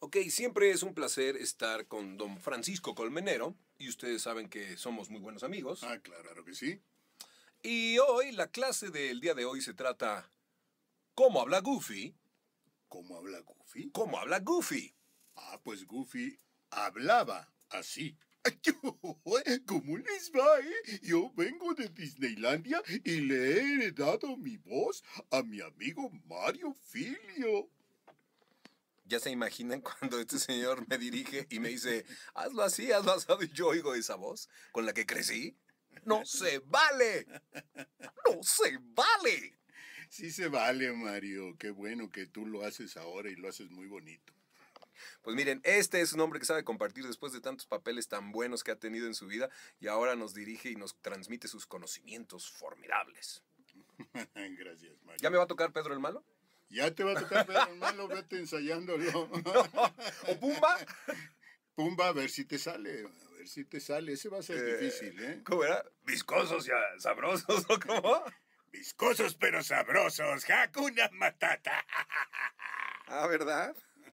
Ok, siempre es un placer estar con don Francisco Colmenero y ustedes saben que somos muy buenos amigos. Ah, claro que sí. Y hoy, la clase del día de hoy se trata ¿Cómo habla Goofy? ¿Cómo habla Goofy? ¿Cómo habla Goofy? Ah, pues Goofy hablaba así. ¿Cómo les va, eh? Yo vengo de Disneylandia y le he heredado mi voz a mi amigo Mario Filio ya se imaginan cuando este señor me dirige y me dice, hazlo así, hazlo así, y yo oigo esa voz con la que crecí. No se vale. No se vale. Sí se vale, Mario. Qué bueno que tú lo haces ahora y lo haces muy bonito. Pues miren, este es un hombre que sabe compartir después de tantos papeles tan buenos que ha tenido en su vida y ahora nos dirige y nos transmite sus conocimientos formidables. Gracias, Mario. ¿Ya me va a tocar Pedro el Malo? Ya te va a tocar Pedro Malo, vete ensayándolo. O Pumba. Pumba, a ver si te sale, a ver si te sale. Ese va a ser eh, difícil, ¿eh? ¿Cómo era? Viscosos y sabrosos, ¿o cómo? Viscosos pero sabrosos, Hakuna Matata. Ah, ¿verdad?